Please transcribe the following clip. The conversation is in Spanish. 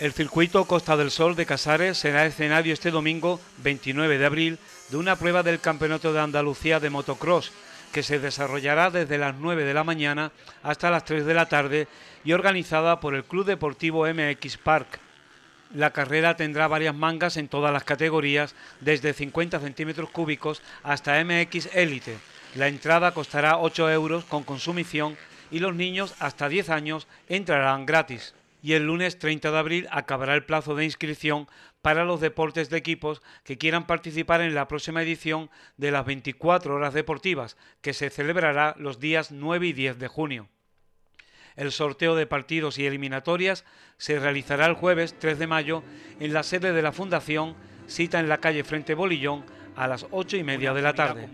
El circuito Costa del Sol de Casares será escenario este domingo 29 de abril de una prueba del Campeonato de Andalucía de Motocross que se desarrollará desde las 9 de la mañana hasta las 3 de la tarde y organizada por el Club Deportivo MX Park. La carrera tendrá varias mangas en todas las categorías, desde 50 centímetros cúbicos hasta MX Elite. La entrada costará 8 euros con consumición y los niños hasta 10 años entrarán gratis y el lunes 30 de abril acabará el plazo de inscripción para los deportes de equipos que quieran participar en la próxima edición de las 24 horas deportivas, que se celebrará los días 9 y 10 de junio. El sorteo de partidos y eliminatorias se realizará el jueves 3 de mayo en la sede de la Fundación, cita en la calle Frente Bolillón, a las 8 y media de la tarde.